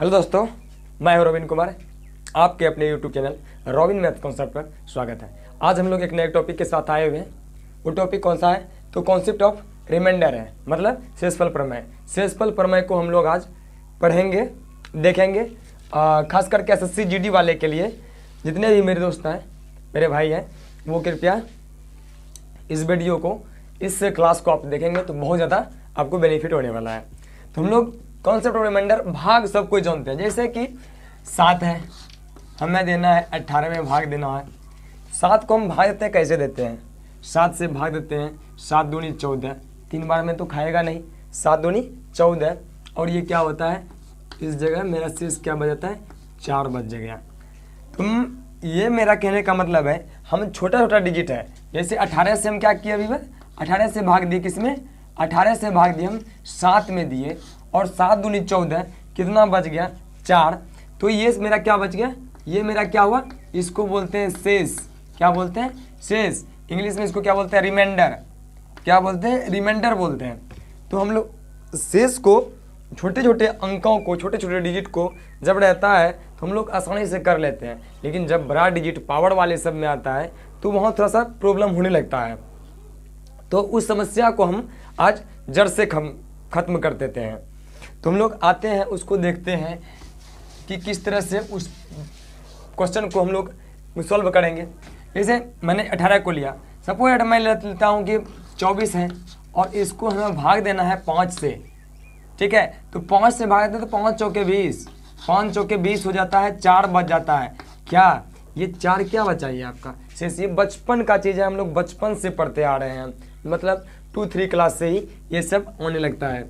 hello दोस्तों मैं हूं रोबिन कुमार आपके अपने YouTube channel Robin math concept पर स्वागत है आज हम लोग एक नए टॉपिक के साथ आए हुए हैं वो टॉपिक कौन सा है तो कॉन्सेप्ट ऑफ रिमाइंडर है मतलब शेषफल प्रमेय शेषफल प्रमेय को हम लोग आज पढ़ेंगे देखेंगे खास करके एस एस वाले के लिए जितने भी मेरे दोस्त हैं मेरे भाई हैं वो कृपया इस वीडियो को इस क्लास को आप देखेंगे तो बहुत ज़्यादा आपको बेनिफिट होने वाला है तो हम लोग कॉन्सेप्ट ऑफ रिमाइंडर भाग सब कोई जानते हैं जैसे कि सात है हमें देना है अट्ठारह में भाग देना है सात को हम भाग देते हैं कैसे देते हैं सात से भाग देते हैं सात दूनी चौदह तीन बार में तो खाएगा नहीं सात दूनी चौदह और ये क्या होता है इस जगह मेरा शीर्ष क्या बज जाता है चार बज जाएगा तुम ये मेरा कहने का मतलब है हम छोटा छोटा डिजिट है जैसे अठारह से हम क्या किए अभी अठारह से भाग दिए किस में अठारह से भाग दिए हम सात में दिए और सात दूनी चौदह कितना बच गया चार तो ये मेरा क्या बच गया ये मेरा क्या हुआ इसको बोलते हैं शेष क्या बोलते हैं शेष इंग्लिश में इसको क्या बोलते हैं रिमाइंडर क्या बोलते हैं रिमाइंडर बोलते हैं तो हम लोग शेष को छोटे छोटे अंकों को छोटे छोटे डिजिट को जब रहता है तो हम लोग आसानी से कर लेते हैं लेकिन जब बड़ा डिजिट पावर वाले सब में आता है तो वहाँ थोड़ा सा प्रॉब्लम होने लगता है तो उस समस्या को हम आज जड़ से खत्म कर देते हैं तो हम लोग आते हैं उसको देखते हैं कि किस तरह से उस क्वेश्चन को हम लोग सॉल्व करेंगे जैसे मैंने अठारह को लिया सपोज मैं लेता हूँ कि चौबीस है और इसको हमें भाग देना है पाँच से ठीक है तो पाँच से भाग देते हैं तो पाँच चौके बीस पाँच चौके बीस हो जाता है चार बच जाता है क्या ये चार क्या बचाइए आपका शेष ये बचपन का चीज़ है हम लोग बचपन से पढ़ते आ रहे हैं मतलब टू थ्री क्लास से ही ये सब होने लगता है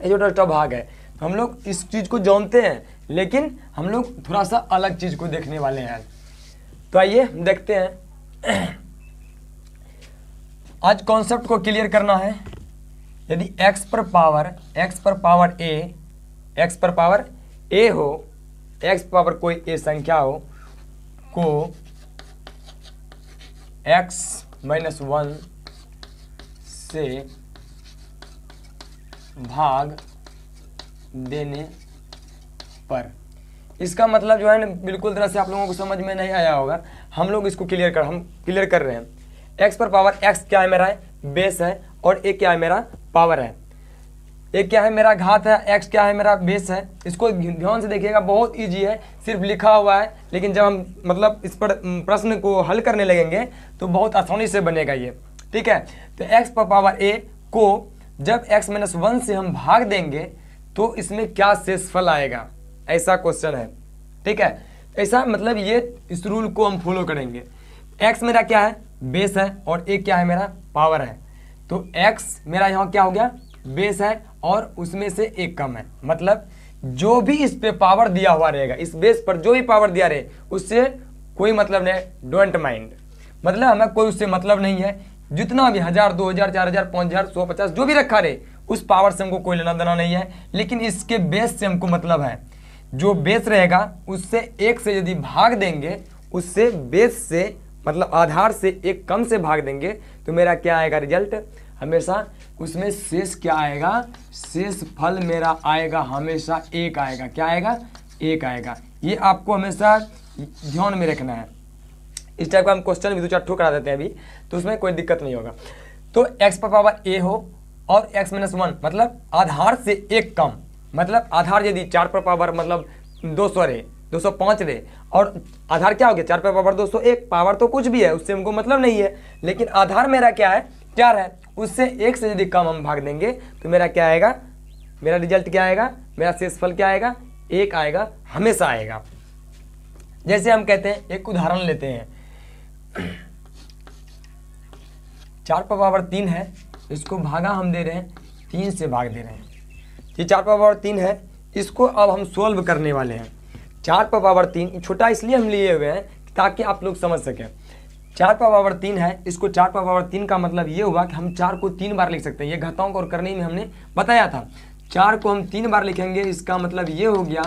ये जो डॉक्टर भाग है हम लोग इस चीज़ को जानते हैं लेकिन हम लोग थोड़ा सा अलग चीज़ को देखने वाले हैं तो आइए देखते हैं आज कॉन्सेप्ट को क्लियर करना है यदि x पर पावर x पर पावर a x पर पावर a हो x पावर कोई a संख्या हो को x माइनस वन से भाग देने पर इसका मतलब जो है ना बिल्कुल तरह से आप लोगों को समझ में नहीं आया होगा हम लोग इसको क्लियर कर हम क्लियर कर रहे हैं एक्स पर पावर एक्स क्या है मेरा है बेस है और ए क्या है मेरा पावर है ए क्या है मेरा घात है एक्स क्या है मेरा बेस है इसको ध्यान से देखिएगा बहुत ईजी है सिर्फ लिखा हुआ है लेकिन जब हम मतलब इस पर प्रश्न को हल करने लगेंगे तो बहुत आसानी से बनेगा ये ठीक है तो एक्स पर पावर ए को जब x माइनस वन से हम भाग देंगे तो इसमें क्या शेषफल आएगा ऐसा क्वेश्चन है ठीक है ऐसा मतलब ये इस रूल को हम फॉलो करेंगे x मेरा क्या है बेस है और एक क्या है मेरा पावर है तो x मेरा यहाँ क्या हो गया बेस है और उसमें से एक कम है मतलब जो भी इस पे पावर दिया हुआ रहेगा इस बेस पर जो भी पावर दिया रहे उससे कोई मतलब नहीं डोंट माइंड मतलब हमें कोई उससे मतलब नहीं है जितना भी हजार दो हजार चार हजार पाँच हजार सौ पचास जो भी रखा रहे उस पावर से हमको कोई लेना देना नहीं है लेकिन इसके बेस से हमको मतलब है जो बेस रहेगा उससे एक से यदि भाग देंगे उससे बेस से मतलब आधार से एक कम से भाग देंगे तो मेरा क्या आएगा रिजल्ट हमेशा उसमें शेष क्या आएगा शेष फल मेरा आएगा हमेशा एक आएगा क्या आएगा एक आएगा ये आपको हमेशा ध्यान में रखना है इस टाइप का हम क्वेश्चन भी दो चार ठो करा देते हैं अभी तो उसमें कोई दिक्कत नहीं होगा तो एक्स पर पावर ए हो और एक्स माइनस वन मतलब आधार से एक कम मतलब आधार यदि चार पर पावर मतलब दो सौ रे दो सौ पाँच रे और आधार क्या हो गया चार पर पावर दो सौ एक पावर तो कुछ भी है उससे हमको मतलब नहीं है लेकिन आधार मेरा क्या है चार है उससे एक से यदि कम हम भाग देंगे तो मेरा क्या आएगा मेरा रिजल्ट क्या आएगा मेरा शेषफल क्या आएगा एक आएगा हमेशा आएगा जैसे हम कहते हैं एक उदाहरण लेते हैं चार पर पावर तीन है इसको भागा हम दे रहे हैं तीन से भाग दे रहे हैं ये चार पर पावर तीन है इसको अब हम सोल्व करने वाले हैं चार पर पावर तीन छोटा इसलिए हम लिए हुए हैं ताकि आप लोग समझ सकें चार पर पावर तीन है इसको चार पर पावर तीन का मतलब ये हुआ कि हम चार को तीन बार लिख सकते हैं ये घटाओं को और करने में हमने बताया था चार को हम तीन बार लिखेंगे इसका मतलब ये हो गया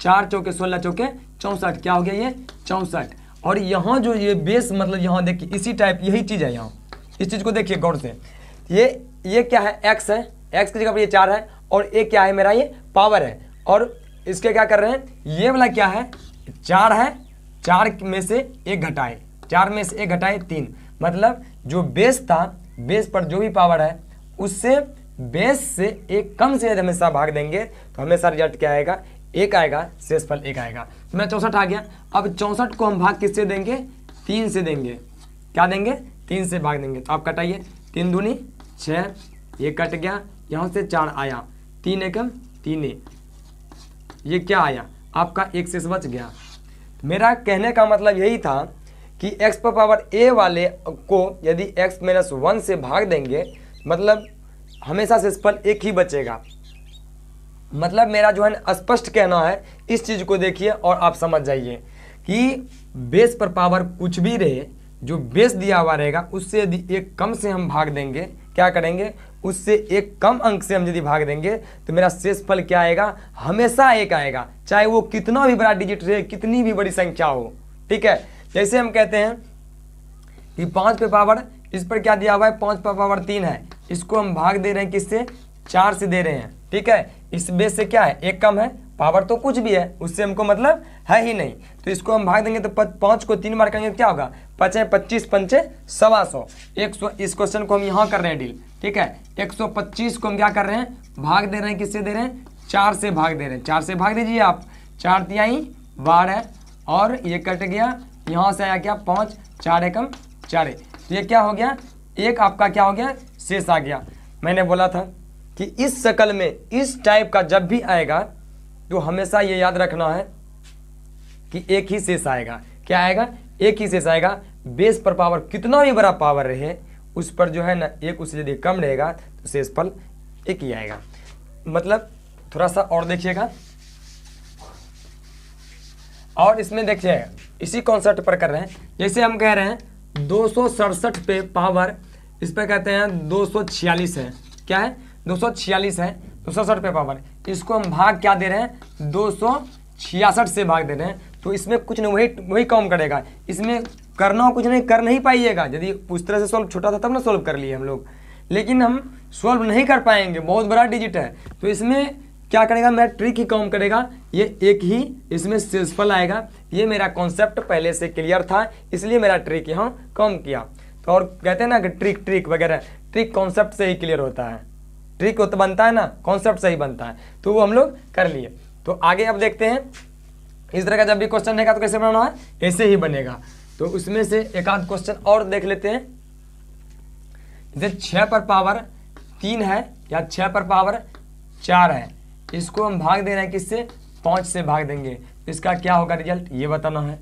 चार चौके सोलह चौके चौंसठ क्या हो गया ये चौंसठ और यहाँ जो ये बेस मतलब यहाँ देखिए इसी टाइप यही चीज़ है यहाँ इस चीज़ को देखिए गौर से ये ये क्या है एक्स है एक्स की जगह पर ये चार है और ये क्या है मेरा ये पावर है और इसके क्या कर रहे हैं ये वाला क्या है चार है चार में से एक घटाए चार में से एक घटाए तीन मतलब जो बेस था बेस पर जो भी पावर है उससे बेस से एक कम से हमेशा भाग देंगे तो हमेशा रिजल्ट क्या आएगा एक आएगा शेषफल एक आएगा तो मैं चौंसठ आ गया अब चौंसठ को हम भाग किससे देंगे तीन से देंगे क्या देंगे तीन से भाग देंगे तो आप कटाइए तीन दूनी छः ये कट गया यहाँ से चार आया तीन एकम तीन ये क्या आया आपका एक शेष बच गया मेरा कहने का मतलब यही था कि x पर पावर a वाले को यदि x माइनस वन से भाग देंगे मतलब हमेशा शेषफल एक ही बचेगा मतलब मेरा जो है स्पष्ट कहना है इस चीज़ को देखिए और आप समझ जाइए कि बेस पर पावर कुछ भी रहे जो बेस दिया हुआ रहेगा उससे यदि एक कम से हम भाग देंगे क्या करेंगे उससे एक कम अंक से हम यदि भाग देंगे तो मेरा शेष फल क्या आएगा हमेशा एक आएगा चाहे वो कितना भी बड़ा डिजिट रहे कितनी भी बड़ी संख्या हो ठीक है जैसे हम कहते हैं कि पाँच पे पावर इस पर क्या दिया हुआ है पाँच पर पावर तीन है इसको हम भाग दे रहे हैं किससे चार से दे रहे हैं ठीक है इस बेस से क्या है एक कम है पावर तो कुछ भी है उससे हमको मतलब है ही नहीं तो इसको हम भाग देंगे तो पाँच को तीन बार करेंगे तो क्या होगा पचे पच्चीस पंचे सवा सौ एक सौ इस क्वेश्चन को हम यहाँ कर रहे हैं डील ठीक है एक सौ पच्चीस को हम क्या कर रहे हैं भाग दे रहे हैं किससे दे रहे हैं चार से भाग दे रहे हैं चार से भाग दीजिए आप चार ही बारह और ये कट गया यहाँ से आया क्या पाँच चार एकम चार तो ये क्या हो गया एक आपका क्या हो गया शेष आ गया मैंने बोला था कि इस शक्ल में इस टाइप का जब भी आएगा तो हमेशा ये याद रखना है कि एक ही शेष आएगा क्या आएगा एक ही शेष आएगा बेस पर पावर कितना भी बड़ा पावर रहे उस पर जो है ना एक उससे यदि कम रहेगा तो शेष पल एक ही आएगा मतलब थोड़ा सा और देखिएगा और इसमें देखिएगा इसी कॉन्सेप्ट पर कर रहे हैं जैसे हम कह रहे हैं दो पे पावर इस पर कहते हैं दो है क्या है दो सौ छियालीस है दो सौ रुपये पावर इसको हम भाग क्या दे रहे हैं दो सौ छियासठ से भाग दे रहे हैं तो इसमें कुछ नहीं वही वही कॉम करेगा इसमें करना कुछ नहीं कर नहीं पाइएगा यदि उस तरह से सॉल्व छोटा था तब ना सॉल्व कर लिए हम लोग लेकिन हम सॉल्व नहीं कर पाएंगे बहुत बड़ा डिजिट है तो इसमें क्या करेगा मेरा ट्रिक ही काम करेगा ये एक ही इसमें सेल्सफल आएगा ये मेरा कॉन्सेप्ट पहले से क्लियर था इसलिए मेरा ट्रिक यहाँ काम किया तो और कहते हैं ना कि ट्रिक ट्रिक वगैरह ट्रिक कॉन्सेप्ट से ही क्लियर होता है ट्रिक तो बनता है ना कॉन्सेप्ट सही बनता है तो वो हम लोग कर लिए तो आगे अब देखते हैं इस तरह का जब भी क्वेश्चन रहेगा तो कैसे बनाना है ऐसे ही बनेगा तो उसमें से एक आध क्वेश्चन और देख लेते हैं जैसे छः पर पावर तीन है या छः पर पावर चार है इसको हम भाग दे रहे हैं किससे पाँच से भाग देंगे तो इसका क्या होगा रिजल्ट ये बताना है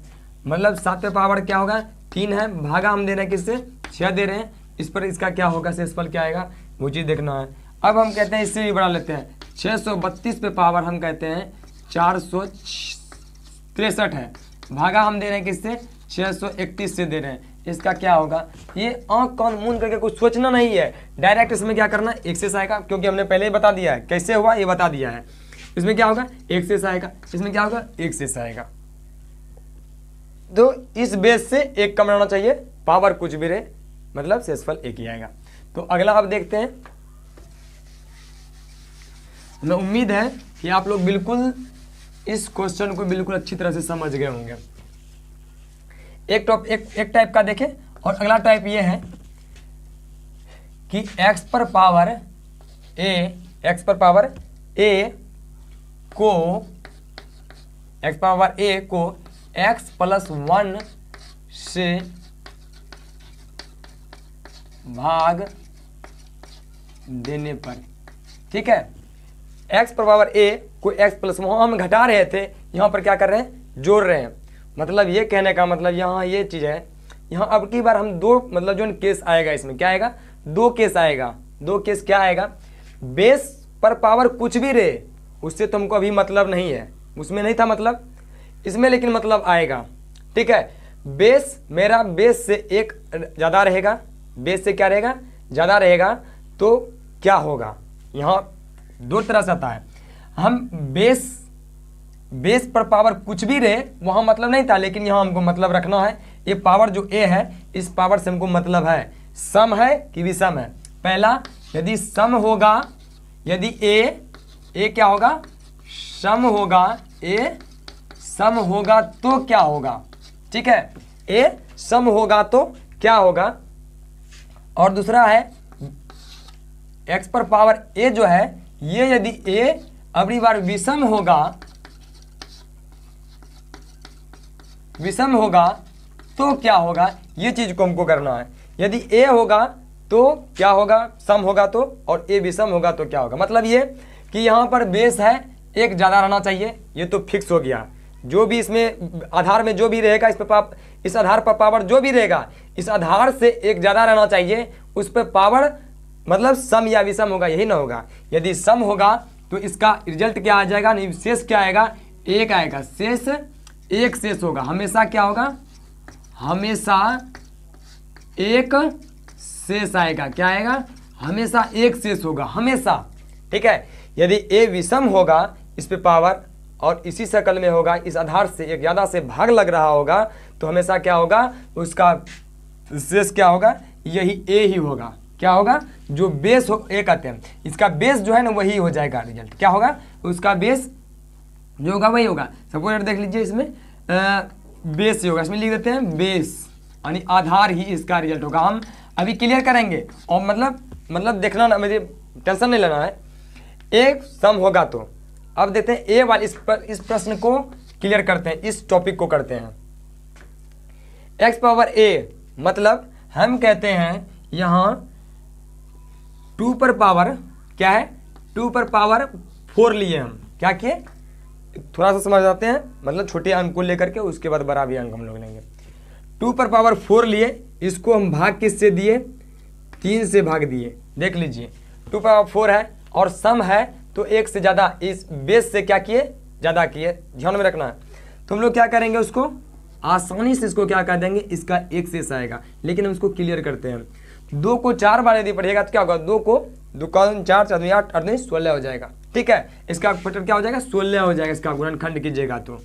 मतलब सात पर पावर क्या होगा तीन है भागा हम दे रहे हैं किससे छः दे रहे हैं इस पर इसका क्या होगा पर क्या आएगा मुझे देखना है अब हम कहते हैं इससे भी बढ़ा लेते हैं 632 पे पावर हम कहते हैं चार है भागा हम दे रहे हैं किससे 631 से दे रहे हैं इसका क्या होगा ये आँख कौन मून करके कुछ सोचना नहीं है डायरेक्ट इसमें क्या करना एक से आएगा क्योंकि हमने पहले ही बता दिया है कैसे हुआ ये बता दिया है इसमें क्या होगा एक से आएगा इसमें क्या होगा एक से आएगा तो इस बेस से एक कम रहना चाहिए पावर कुछ भी रहे मतलब सेसफल एक ही आएगा तो अगला आप देखते हैं मैं उम्मीद है कि आप लोग बिल्कुल इस क्वेश्चन को बिल्कुल अच्छी तरह से समझ गए होंगे एक टॉप एक एक टाइप का देखें और अगला टाइप ये है कि x पर पावर a x पर पावर a को x पावर a को x प्लस वन से भाग देने पर ठीक है एक्स पर पावर ए को एक्स प्लस वहाँ हम घटा रहे थे यहाँ पर क्या कर रहे हैं जोड़ रहे हैं मतलब ये कहने का मतलब यहाँ ये चीज़ है यहाँ अब की बार हम दो मतलब जो केस आएगा इसमें क्या आएगा दो केस आएगा दो केस क्या आएगा बेस पर पावर कुछ भी रहे उससे तो हमको अभी मतलब नहीं है उसमें नहीं था मतलब इसमें लेकिन मतलब आएगा ठीक है बेस मेरा बेस से एक ज़्यादा रहेगा बेस से क्या रहेगा ज़्यादा रहेगा तो क्या होगा यहाँ दो तरह से आता है हम बेस बेस पर पावर कुछ भी रहे वहाँ मतलब नहीं था लेकिन यहाँ हमको मतलब रखना है ये पावर जो ए है इस पावर से हमको मतलब है सम है कि भी सम है पहला यदि सम होगा यदि ए ए क्या होगा सम होगा ए सम होगा तो क्या होगा ठीक है ए सम होगा तो क्या होगा और दूसरा है एक्स पर पावर ए जो है ये यदि ए अगली बार विषम होगा विषम होगा तो क्या होगा ये चीज को हमको करना है यदि ए होगा तो क्या होगा सम होगा तो और ए विषम होगा तो क्या होगा मतलब ये कि यहाँ पर बेस है एक ज़्यादा रहना चाहिए ये तो फिक्स हो गया जो भी इसमें आधार में जो भी रहेगा इस पर पाप इस आधार पर पावर जो भी रहेगा इस आधार से एक ज़्यादा रहना चाहिए उस पर पावर मतलब सम या विषम होगा यही ना होगा यदि सम होगा तो इसका रिजल्ट क्या आ जाएगा नहीं शेष क्या आएगा एक आएगा शेष एक शेष होगा हमेशा क्या होगा हमेशा एक शेष आएगा क्या आएगा हमेशा एक शेष होगा हमेशा ठीक है यदि ए विषम होगा इस पे पावर और इसी शकल में होगा इस आधार से एक ज़्यादा से भाग लग रहा होगा तो हमेशा क्या होगा उसका शेष क्या होगा यही ए ही होगा क्या होगा जो बेस हो ये कहते हैं इसका बेस जो है ना वही हो जाएगा रिजल्ट क्या होगा उसका बेस जो होगा वही होगा सपोज देख लीजिए इसमें आ, बेस ही होगा इसमें लिख देते हैं बेस यानी आधार ही इसका रिजल्ट होगा हम अभी क्लियर करेंगे और मतलब मतलब देखना ना मुझे टेंशन नहीं लेना है एक सम होगा तो अब देखते हैं ए वाले इस पर इस प्रश्न को क्लियर करते हैं इस टॉपिक को करते हैं एक्स पावर ए मतलब हम कहते हैं यहाँ टू पर पावर क्या है टू पर पावर फोर लिए हम क्या किए थोड़ा सा समझ जाते हैं मतलब छोटे अंक को लेकर के उसके बाद बड़ा भी अंक हम लोग लेंगे टू पर पावर फोर लिए इसको हम भाग किससे दिए तीन से भाग दिए देख लीजिए टू पावर फोर है और सम है तो एक से ज़्यादा इस बेस से क्या किए ज़्यादा किए ध्यान में रखना है तो हम लोग क्या करेंगे उसको आसानी से इसको क्या कर देंगे इसका एक से आएगा लेकिन हम इसको क्लियर करते हैं दो को चार बार यदि पढ़िएगा तो क्या होगा दो को दुकान चार चार आठ अठ सोलह हो जाएगा ठीक है इसका पटन क्या हो जाएगा सोलह हो जाएगा इसका खंड कीजिएगा तो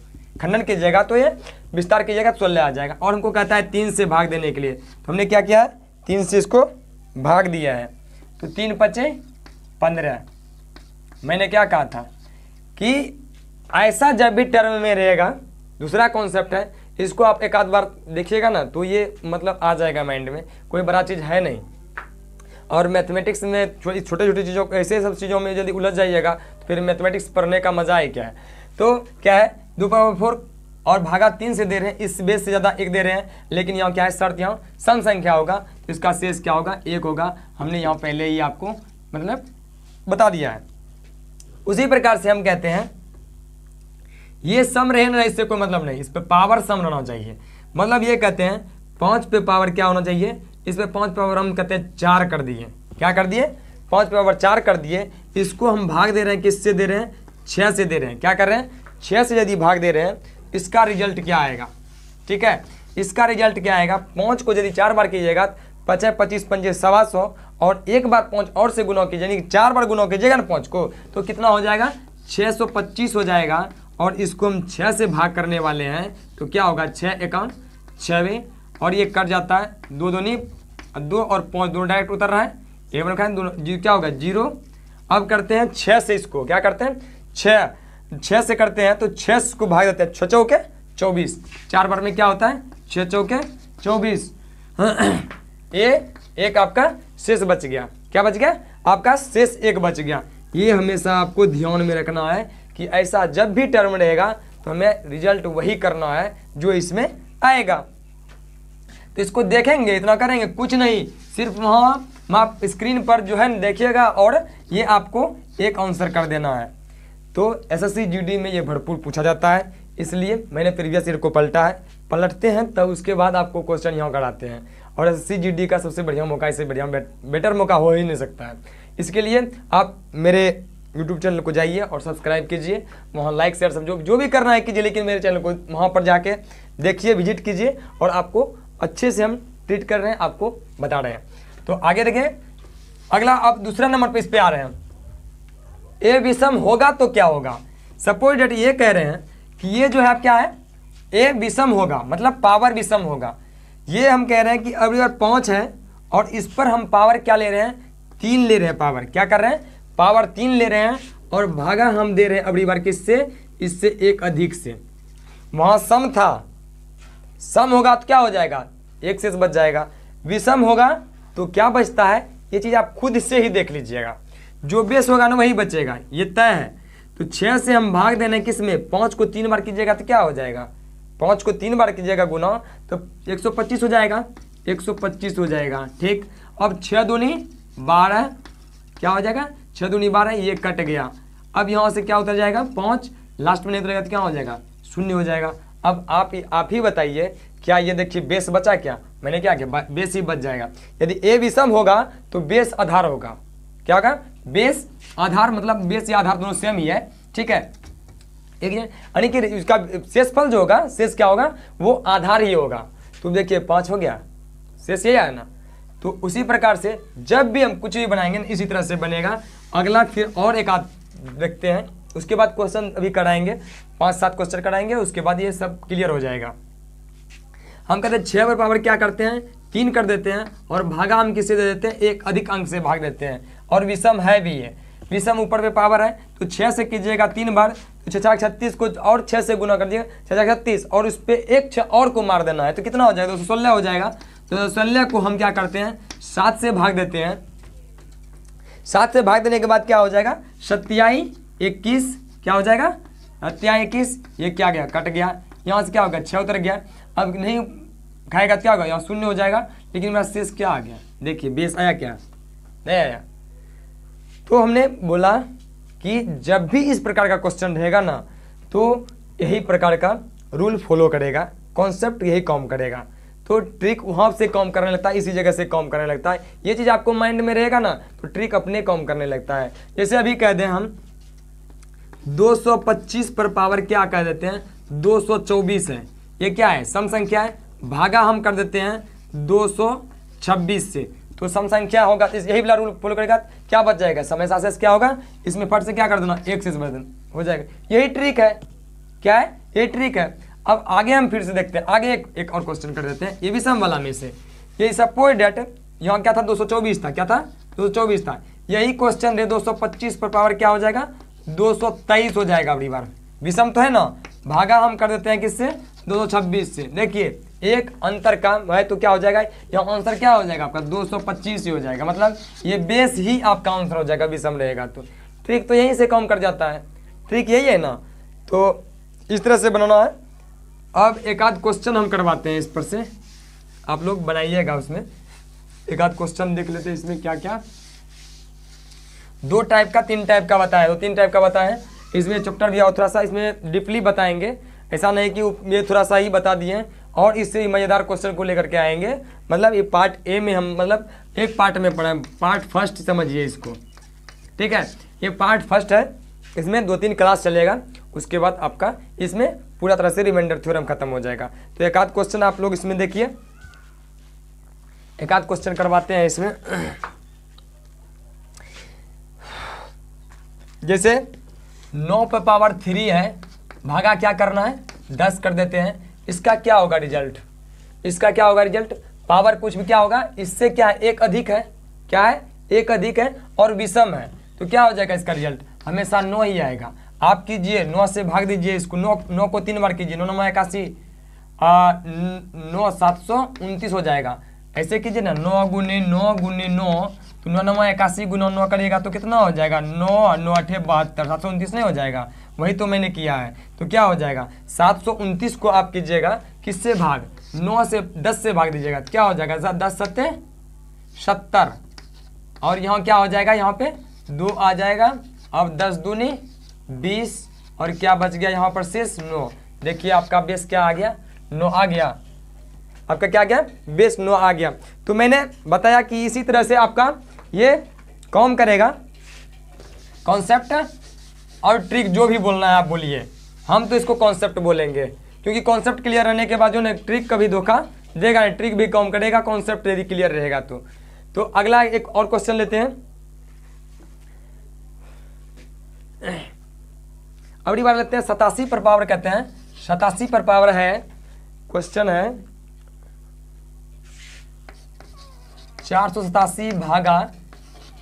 खंडन कीजिएगा तो ये विस्तार कीजिएगा तो सोलह आ जाएगा और हमको कहता है तीन से भाग देने के लिए तो हमने क्या किया है तीन से इसको भाग दिया है तो तीन पचे पंद्रह मैंने क्या कहा था कि ऐसा जब भी टर्म में रहेगा दूसरा कॉन्सेप्ट है इसको आप एक आध बार देखिएगा ना तो ये मतलब आ जाएगा माइंड में कोई बड़ा चीज़ है नहीं और मैथमेटिक्स में छोटी छोटी छोटी चीज़ों ऐसे सब चीज़ों में यदि उलझ जाइएगा तो फिर मैथमेटिक्स पढ़ने का मज़ा ही क्या है तो क्या है दो पावर फोर और भागा तीन से दे रहे हैं इस बेस से ज़्यादा एक दे रहे हैं लेकिन यहाँ क्या है शर्त यहाँ सन संख्या होगा तो इसका शेष क्या होगा एक होगा हमने यहाँ पहले ही आपको मतलब बता दिया है उसी प्रकार से हम कहते हैं ये सम रहे ना इससे कोई मतलब नहीं इस पर पावर सम रहना चाहिए मतलब ये कहते हैं पाँच पे पावर क्या होना चाहिए इस पर पाँच पावर हम कहते हैं चार कर दिए क्या कर दिए पाँच पावर चार कर दिए इसको हम भाग दे रहे हैं किससे दे रहे हैं छः से दे रहे हैं क्या कर रहे हैं छः से यदि भाग दे रहे हैं इसका रिजल्ट क्या आएगा ठीक है इसका रिजल्ट क्या आएगा पाँच को यदि चार बार कीजिएगा पचास पच्चीस पंचे सवा सौ और एक बार पाँच और से गुना कीजिए यानी चार बार गुना कीजिएगा ना पाँच को तो कितना हो जाएगा पच्चीस हो जाएगा और इसको हम छः से भाग करने वाले हैं तो क्या होगा छः एकाउंट छवे और ये कट जाता है दो दो नहीं दो और पाँच दोनों डायरेक्ट उतर रहा है ये बन रखा दोनों क्या होगा जीरो अब करते हैं छः से इसको क्या करते हैं छः छः से करते हैं तो छः को भाग देते हैं छः चौके चौबीस चार बार में क्या होता है छः चौके चौबीस ये एक आपका शेष बच गया क्या बच गया आपका शेष एक बच गया ये हमेशा आपको ध्यान में रखना है कि ऐसा जब भी टर्म रहेगा तो हमें रिजल्ट वही करना है जो इसमें आएगा तो इसको देखेंगे इतना करेंगे कुछ नहीं सिर्फ वहाँ माप स्क्रीन पर जो है देखिएगा और ये आपको एक आंसर कर देना है तो एसएससी जीडी में ये भरपूर पूछा जाता है इसलिए मैंने प्रीवियस ईयर को पलटा है पलटते हैं तब तो उसके बाद आपको क्वेश्चन यहाँ कराते हैं और एस एस का सबसे बढ़िया मौका इससे बढ़िया बेटर मौका हो ही नहीं सकता है इसके लिए आप मेरे यूट्यूब चैनल को जाइए और सब्सक्राइब कीजिए वहाँ लाइक शेयर सब जो भी करना है कीजिए लेकिन मेरे चैनल को वहाँ पर जाके देखिए विजिट कीजिए और आपको अच्छे से हम ट्रीट कर रहे हैं आपको बता रहे हैं तो आगे देखें अगला आप दूसरा नंबर पर इस पर आ रहे हैं ए विषम होगा तो क्या होगा सपोज डेट ये कह रहे हैं कि ये जो है आप क्या है ए विषम होगा मतलब पावर विषम होगा ये हम कह रहे हैं कि अब पाँच है और इस पर हम पावर क्या ले रहे हैं तीन ले रहे हैं पावर क्या कर रहे हैं पावर तीन ले रहे हैं और भागा हम दे रहे हैं अगली बार किससे इससे एक अधिक से वहाँ सम था सम होगा तो क्या हो जाएगा एक से बच जाएगा विषम होगा तो क्या बचता है ये चीज़ आप खुद से ही देख लीजिएगा जो बेस होगा ना वही बचेगा ये तय है तो छः से हम भाग देने किस में पाँच को तीन बार कीजिएगा तो क्या हो जाएगा पाँच को तीन बार कीजिएगा गुना तो 125 हो जाएगा 125 हो जाएगा ठीक अब छः दूनी बारह क्या हो जाएगा छह दूनी बारह ये कट गया अब यहाँ से क्या उतर जाएगा पाँच लास्ट में नहीं उतरेगा तो क्या हो जाएगा शून्य हो जाएगा अब आप ही आप ही बताइए क्या ये देखिए बेस बचा क्या मैंने क्या किया बेस ही बच जाएगा यदि ए विषम होगा तो बेस आधार होगा क्या होगा बेस आधार मतलब बेस या आधार दोनों सेम ही है ठीक है ठीक है यानी कि उसका फल जो होगा शेष क्या होगा वो आधार ही होगा तो देखिए पाँच हो गया शेष ये आया ना तो उसी प्रकार से जब भी हम कुछ भी बनाएंगे इसी तरह से बनेगा अगला फिर और एक आध देखते हैं उसके बाद क्वेश्चन अभी कराएंगे पाँच सात क्वेश्चन कराएंगे उसके बाद ये सब क्लियर हो जाएगा हम कहते हैं छः बार पावर क्या करते हैं तीन कर देते हैं और भागा हम किसे दे देते हैं एक अधिक अंक से भाग देते हैं और विषम है भी ये विषम ऊपर पे पावर है तो छः से कीजिएगा तीन बार तो छः चार छत्तीस को और छः से गुना कर दिएगा छः चार छत्तीस और उस पर एक छः और को मार देना है तो कितना हो जाएगा दो सौ सोलह हो जाएगा तो संलय को हम क्या करते हैं सात से भाग देते हैं सात से भाग देने के बाद क्या हो जाएगा सत्याई इक्कीस क्या हो जाएगा सत्या इक्कीस ये क्या गया कट गया यहाँ से क्या होगा छः उतर गया अब नहीं खाएगा तो क्या होगा यहाँ शून्य हो जाएगा लेकिन मेरा शेष क्या आ गया देखिए बेस आया क्या नहीं आया तो हमने बोला कि जब भी इस प्रकार का क्वेश्चन रहेगा ना तो यही प्रकार का रूल फॉलो करेगा कॉन्सेप्ट यही काम करेगा तो ट्रिक वहाँ से कॉम करने लगता है इसी जगह से कॉम करने लगता है ये चीज़ आपको माइंड में रहेगा ना तो ट्रिक अपने कॉम करने लगता है जैसे अभी कह दें हम 225 पर पावर क्या कह देते हैं 224 है ये क्या है सम संख्या है भागा हम कर देते हैं 226 से तो सम संख्या होगा यही वाला रूल फॉलो करेगा क्या बच जाएगा समय सासेस क्या होगा इसमें फट से क्या कर देना एक से भर देना हो जाएगा यही ट्रिक है क्या है ये ट्रिक है अब आगे हम फिर से देखते हैं आगे एक, एक और क्वेश्चन कर देते हैं ये भी सम वाला में से ये सपोज डेट यहाँ क्या था 224 था क्या था 224 था यही क्वेश्चन दे 225 पर पावर क्या हो जाएगा 223 हो जाएगा अगली बार विषम तो है ना भागा हम कर देते हैं किससे 226 से देखिए एक अंतर का है तो क्या हो जाएगा या आंसर क्या हो जाएगा आपका 225 ही हो जाएगा मतलब ये बेस ही आपका आंसर हो जाएगा विषम रहेगा तो ट्रिक तो यहीं से काम कर जाता है ट्रिक यही है ना तो इस तरह से बनाना है अब एक आध क्वेश्चन हम करवाते हैं इस पर से आप लोग बनाइएगा उसमें एक आध क्वेश्चन देख लेते हैं इसमें क्या क्या दो टाइप का तीन टाइप का बताया दो तो तीन टाइप का बताया इसमें चैप्टर भी और थोड़ा सा इसमें डीपली बताएंगे ऐसा नहीं कि ये थोड़ा सा ही बता दिए और इससे मज़ेदार क्वेश्चन को लेकर के आएंगे मतलब ये पार्ट ए में हम मतलब एक पार्ट में पढ़ा पार्ट फर्स्ट समझिए इसको ठीक है ये पार्ट फर्स्ट है इसमें दो तीन क्लास चलेगा उसके बाद आपका इसमें पूरा तरह से रिमाइंडर थ्योरम खत्म हो जाएगा तो एक आध क्वेश्चन आप लोग इसमें देखिए एक आध क्वेश्चन करवाते हैं इसमें जैसे नौ पे पावर थ्री है भागा क्या करना है दस कर देते हैं इसका क्या होगा रिजल्ट इसका क्या होगा रिजल्ट पावर कुछ भी क्या होगा इससे क्या है एक अधिक है क्या है एक अधिक है और विषम है तो क्या हो जाएगा इसका रिजल्ट हमेशा नौ ही आएगा आप कीजिए नौ से भाग दीजिए इसको नौ नौ को तीन बार कीजिए नौ नौ इक्यासी नौ सात सौ उनतीस हो जाएगा ऐसे कीजिए ना नौ गुने नौ गुने नौ तो नौ नवा इक्यासी गुना नौ करिएगा तो कितना हो जाएगा नौ नौ अठे बहत्तर सात सौ उनतीस नहीं हो जाएगा वही तो मैंने किया है तो क्या हो जाएगा सात सौ उनतीस को आप कीजिएगा किससे भाग नौ से दस से भाग दीजिएगा क्या हो जाएगा दस सत्य सत्तर और यहाँ क्या हो जाएगा यहाँ पे दो आ जाएगा अब दस दूनी बीस और क्या बच गया यहाँ पर शेष नो देखिए आपका बेस क्या आ गया नो आ गया आपका क्या गया बेस नो आ गया तो मैंने बताया कि इसी तरह से आपका ये कॉम करेगा कॉन्सेप्ट और ट्रिक जो भी बोलना है आप बोलिए हम तो इसको कॉन्सेप्ट बोलेंगे क्योंकि कॉन्सेप्ट क्लियर रहने के बाद जो ना ट्रिक कभी धोखा देगा नहीं ट्रिक भी कॉम करेगा कॉन्सेप्ट यदि क्लियर रहेगा तो तो अगला एक और क्वेश्चन लेते हैं अगली बार लेते हैं सतासी पर पावर कहते हैं सतासी पर पावर है क्वेश्चन है चार सौ सतासी भागा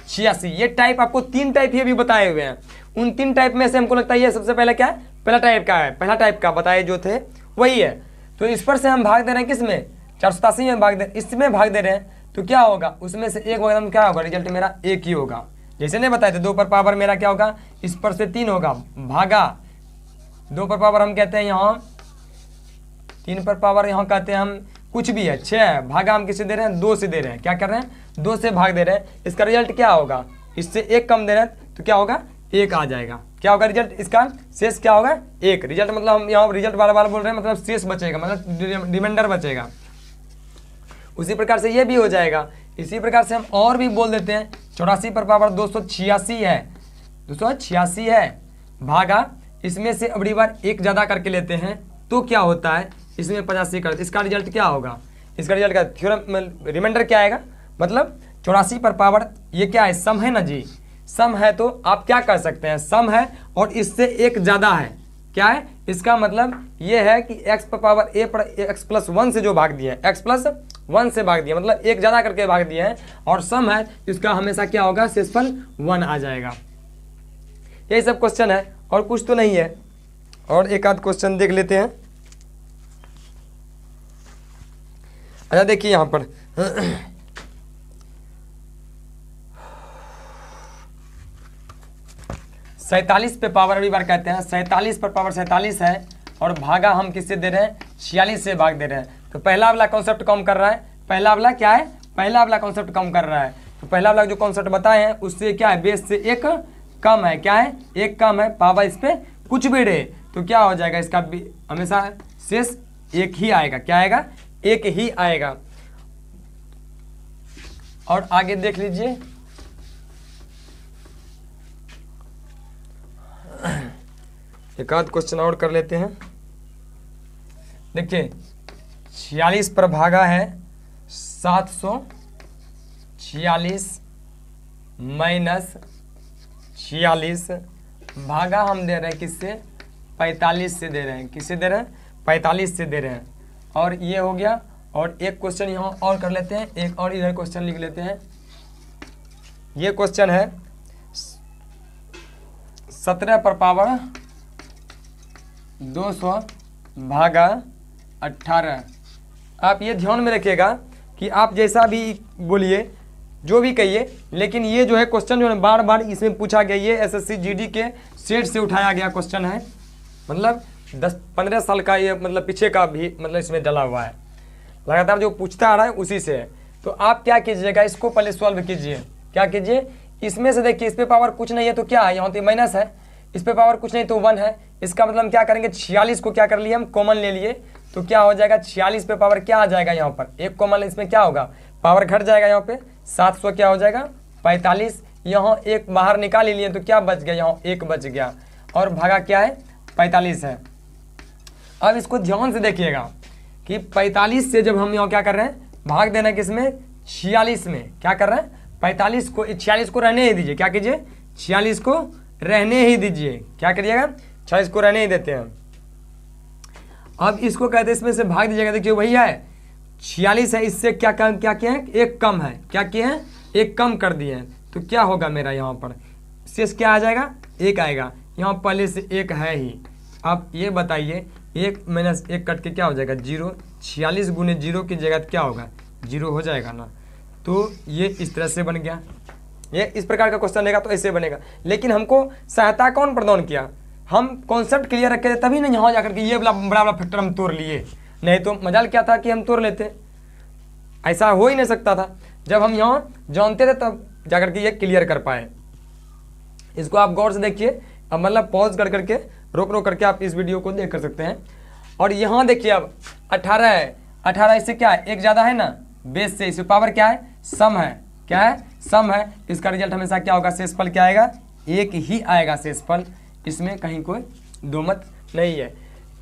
छियासी ये टाइप आपको तीन टाइप ही अभी बताए हुए हैं उन तीन टाइप में से हमको लगता है ये सबसे पहले क्या है पहला टाइप का है पहला टाइप का बताए जो थे वही है तो इस पर से हम भाग दे रहे हैं किसमें चार सौ सतासी में भाग दे इसमें भाग दे रहे हैं तो क्या होगा उसमें से एक वगैरह क्या होगा रिजल्ट मेरा एक ही होगा जैसे नहीं बताए थे दो पर पावर मेरा क्या होगा इस पर से तीन होगा भागा दो पर पावर हम कहते हैं यहाँ तीन पर पावर यहाँ कहते हैं हम कुछ भी है छः भागा हम किसे दे रहे हैं दो से दे रहे हैं क्या कर रहे हैं दो से भाग दे रहे हैं इसका रिजल्ट क्या होगा इससे एक कम दे रहे हैं तो क्या होगा एक आ जाएगा क्या होगा रिजल्ट इसका शेष क्या होगा एक रिजल्ट मतलब हम यहाँ रिजल्ट बार बार बोल रहे हैं मतलब शेष बचेगा मतलब रिमाइंडर बचेगा उसी प्रकार से ये भी हो जाएगा इसी प्रकार से हम और भी बोल देते हैं चौरासी पर पावर दो सौ छियासी है दो सौ छियासी है भागा इसमें से अगली बार एक ज़्यादा करके लेते हैं तो क्या होता है इसमें पचासी कर इसका रिजल्ट क्या होगा इसका रिजल्ट का थ्योरम मतलब रिमाइंडर क्या आएगा मतलब चौरासी पर पावर ये क्या है सम है ना जी सम है तो आप क्या कर सकते हैं सम है और इससे एक ज़्यादा है क्या है इसका मतलब ये है कि x पर पावर a पर x प्लस वन से जो भाग दिया है x प्लस वन से भाग दिया मतलब एक ज़्यादा करके भाग दिया है और सम है इसका हमेशा क्या होगा शेषफल वन आ जाएगा यही सब क्वेश्चन है और कुछ तो नहीं है और एक आध क्वेश्चन देख लेते हैं अच्छा देखिए यहाँ पर सैतालीस पे पावर अभी बार कहते हैं सैतालीस पर पावर सैतालीस है और भागा हम किससे दे रहे हैं छियालीस से भाग दे रहे हैं तो पहला वाला कॉन्सेप्ट कम कर रहा है पहला वाला क्या है पहला वाला कॉन्सेप्ट कम कर रहा है तो पहला वाला जो कॉन्सेप्ट बताए हैं उससे क्या है बेस से एक कम है क्या है एक कम है पावर इस पर कुछ भी रहे तो क्या हो जाएगा इसका हमेशा शेष एक ही आएगा क्या आएगा एक ही आएगा और आगे देख लीजिए एक आध क्वेश्चन और कर लेते हैं देखिए छियालीस पर भागा है सात सौ छियालीस माइनस छियालीस भागा हम दे रहे हैं किससे पैंतालीस से दे रहे हैं किससे दे रहे हैं पैंतालीस से दे रहे हैं और ये हो गया और एक क्वेश्चन यहाँ और कर लेते हैं एक और इधर क्वेश्चन लिख लेते हैं ये क्वेश्चन है सत्रह पर पावर दो सौ भागा अट्ठारह आप ये ध्यान में रखिएगा कि आप जैसा भी बोलिए जो भी कहिए लेकिन ये जो है क्वेश्चन जो है बार बार इसमें पूछा गया ये एसएससी जीडी के सेट से उठाया गया क्वेश्चन है मतलब दस पंद्रह साल का ये मतलब पीछे का भी मतलब इसमें डला हुआ है लगातार जो पूछता आ रहा है उसी से है तो आप क्या कीजिएगा इसको पहले सॉल्व कीजिए क्या कीजिए इसमें से देखिए इस पर पावर कुछ नहीं है तो क्या है यहाँ तो माइनस है इस पर पावर कुछ नहीं तो वन है इसका मतलब क्या करेंगे छियालीस को क्या कर लिए हम कॉमन ले लिए तो क्या हो जाएगा छियालीस पे पावर क्या आ जाएगा यहाँ पर एक कोमल इसमें क्या होगा पावर घट जाएगा यहाँ पे सात सौ क्या हो जाएगा पैंतालीस यहाँ एक बाहर निकाल ही लिए तो क्या बच गया यहाँ एक बच गया और भागा क्या है पैंतालीस है अब इसको ध्यान से देखिएगा कि पैंतालीस से जब हम यहाँ क्या कर रहे हैं भाग देना किसमें छियालीस में क्या कर रहे हैं पैंतालीस को छियालीस को रहने ही दीजिए क्या कीजिए छियालीस को रहने ही दीजिए क्या करिएगा छियालीस को रहने ही देते हैं अब इसको कहते हैं इसमें से भाग दीजिएगा देखिए वही है छियालीस है इससे क्या कम क्या किए हैं एक कम है क्या किए हैं एक कम कर दिए हैं तो क्या होगा मेरा यहाँ पर शेष क्या आ जाएगा एक आएगा यहाँ पहले से एक है ही आप ये बताइए एक माइनस एक कट के क्या हो जाएगा जीरो छियालीस गुने जीरो की जगह क्या होगा जीरो हो जाएगा ना तो ये इस तरह से बन गया ये इस प्रकार का क्वेश्चन रहेगा तो ऐसे बनेगा लेकिन हमको सहायता कौन प्रदान किया हम कॉन्सेप्ट क्लियर रखे थे तभी ना यहाँ जाकर के ये वाला बड़ा बड़ा फैक्टर हम तोड़ लिए नहीं तो मजाल क्या था कि हम तोड़ लेते ऐसा हो ही नहीं सकता था जब हम यहाँ जानते थे तब जाकर के ये क्लियर कर पाए इसको आप गौर से देखिए अब मतलब पॉज कर करके रोक रोक करके आप इस वीडियो को देख कर सकते हैं और यहाँ देखिए अब अठारह है अठारह इससे क्या है एक ज़्यादा है ना बेस से इससे पावर क्या है सम है क्या है सम है इसका रिजल्ट हमेशा क्या होगा शेषफल क्या आएगा एक ही आएगा शेषफल इसमें कहीं कोई दो मत नहीं है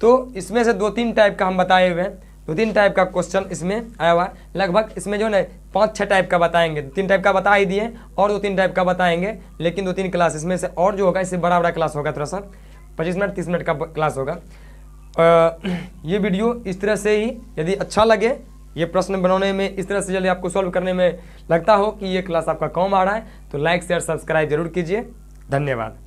तो इसमें से दो तीन टाइप का हम बताए हुए हैं दो तीन टाइप का क्वेश्चन इसमें आया हुआ है लगभग इसमें जो है पाँच छः टाइप का बताएंगे दो तीन टाइप का बता ही दिए और दो तीन टाइप का बताएंगे लेकिन दो तीन क्लास इसमें से और जो होगा इससे बड़ा बड़ा क्लास होगा थोड़ा सा पच्चीस मिनट तीस मिनट का क्लास होगा ये वीडियो इस तरह से ही यदि अच्छा लगे ये प्रश्न बनाने में इस तरह से यदि आपको सॉल्व करने में लगता हो कि ये क्लास आपका कम आ रहा है तो लाइक शेयर सब्सक्राइब जरूर कीजिए धन्यवाद